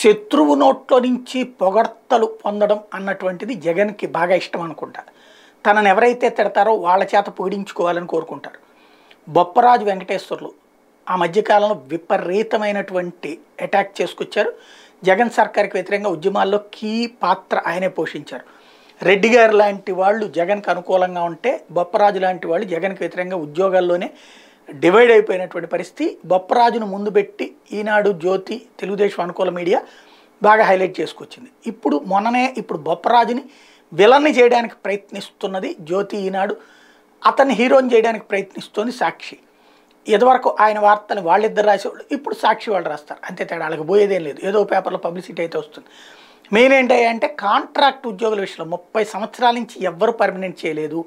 శత్రువు నోట్లో నుంచి పొగడ్తలు పొందడం అన్నటువంటిది జగన్కి బాగా ఇష్టం అనుకుంటా తనను ఎవరైతే తిడతారో వాళ్ళ చేత పొగిడించుకోవాలని కోరుకుంటారు బొప్పరాజు వెంకటేశ్వర్లు ఆ మధ్యకాలంలో విపరీతమైనటువంటి అటాక్ చేసుకొచ్చారు జగన్ సర్కార్కి వ్యతిరేకంగా ఉద్యమాల్లో కీ పాత్ర ఆయనే పోషించారు రెడ్డి గారు లాంటి వాళ్ళు జగన్కి అనుకూలంగా ఉంటే బొప్పరాజు లాంటి వాళ్ళు జగన్కి వ్యతిరేకంగా ఉద్యోగాల్లోనే డివైడ్ అయిపోయినటువంటి పరిస్థితి బొప్పరాజును ముందు పెట్టి ఈనాడు జ్యోతి తెలుగుదేశం అనుకూల మీడియా బాగా హైలైట్ చేసుకొచ్చింది ఇప్పుడు మొన్ననే ఇప్పుడు బొప్పరాజుని విలన్ని చేయడానికి ప్రయత్నిస్తున్నది జ్యోతి ఈనాడు అతన్ని హీరోని చేయడానికి ప్రయత్నిస్తుంది సాక్షి ఇదివరకు ఆయన వార్తలు వాళ్ళిద్దరు రాసేవాళ్ళు ఇప్పుడు సాక్షి వాళ్ళు రాస్తారు అంతే తేడా వాళ్ళకి పోయేదేం లేదు ఏదో పేపర్లో పబ్లిసిటీ అయితే వస్తుంది మెయిన్ ఏంటి అంటే కాంట్రాక్ట్ ఉద్యోగుల విషయంలో ముప్పై సంవత్సరాల నుంచి ఎవ్వరు పర్మనెంట్ చేయలేదు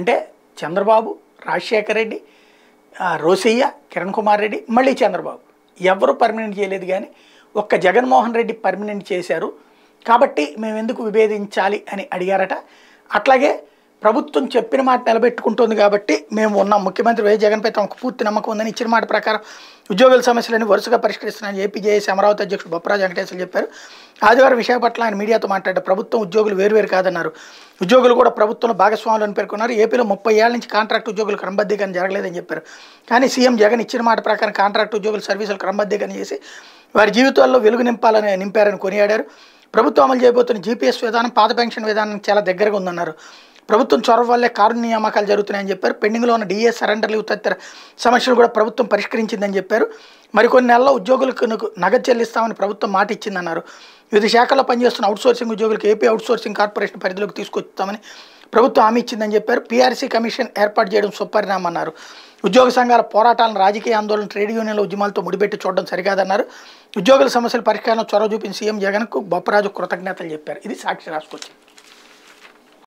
అంటే చంద్రబాబు రాజశేఖర రెడ్డి రోసయ్య కిరణ్ కుమార్ రెడ్డి మళ్ళీ చంద్రబాబు ఎవరు పర్మనెంట్ చేయలేదు కానీ ఒక్క జగన్మోహన్ రెడ్డి పర్మనెంట్ చేశారు కాబట్టి మేము ఎందుకు విభేదించాలి అని అడిగారట అట్లాగే ప్రభుత్వం చెప్పిన మాట నిలబెట్టుకుంటుంది కాబట్టి మేము ఉన్నాం ముఖ్యమంత్రి వై జగన్పై తమకు పూర్తి నమ్మకం ఉందని ఇచ్చిన మాట ప్రకారం ఉద్యోగుల సమస్యలను వరుసగా పరిష్కరిస్తున్నాయని ఏపీ అమరావతి అధ్యక్షుడు బొప్పరాజు వెంకటేశ్వరు చెప్పారు ఆదివారం విశాఖపట్నం ఆయన మీడియాతో మాట్లాడారు ప్రభుత్వం ఉద్యోగులు వేరువేరు కాదన్నారు ఉద్యోగులు కూడా ప్రభుత్వంలో అని పేర్కొన్నారు ఏపీలో ముప్పై ఏళ్ల నుంచి కాంట్రాక్ట్ ఉద్యోగులు క్రమబద్ధీకరణ జరగలేదని చెప్పారు కానీ సీఎం జగన్ ఇచ్చిన మాట ప్రకారం కాంట్రాక్ట్ ఉద్యోగుల సర్వీసులు క్రమబద్ధీకరణ చేసి వారి జీవితాల్లో వెలుగు నింపాలని నింపారని కొనియాడారు ప్రభుత్వం అమలు చేయబోతున్న జీపీఎస్ విధానం పాత పెన్షన్ విధానం చాలా దగ్గరగా ఉందన్నారు ప్రభుత్వం చొరవ వల్లే కారు నియామకాలు జరుగుతున్నాయని చెప్పారు పెండింగ్లో ఉన్న డిఏ సరెండర్లు తదితర సమస్యలు కూడా ప్రభుత్వం పరిష్కరించిందని చెప్పారు మరికొన్ని నెలల్లో ఉద్యోగులకు నగదు చెల్లిస్తామని ప్రభుత్వం మాట ఇచ్చిందన్నారు వివిధ శాఖల్లో పనిచేస్తున్న అవుట్సోర్సింగ్ ఉద్యోగులకు ఏపీ అవుట్సోర్సింగ్ కార్పొరేషన్ పరిధిలోకి తీసుకొస్తామని ప్రభుత్వం హామీ ఇచ్చిందని చెప్పారు పీఆర్సీ కమిషన్ ఏర్పాటు చేయడం సుపరిణామన్నారు అన్నారు ఉద్యోగ సంఘాల పోరాటాలను రాజకీయ ఆందోళన ట్రేడ్ యూనియన్ల ఉద్యమాలతో ముడిపెట్టి చూడడం సరికాదన్నారు ఉద్యోగుల సమస్యల పరిష్కారం చొరవ చూపిన సీఎం జగన్కు బొప్పరాజు కృతజ్ఞతలు చెప్పారు ఇది సాక్షి రాసుకొచ్చింది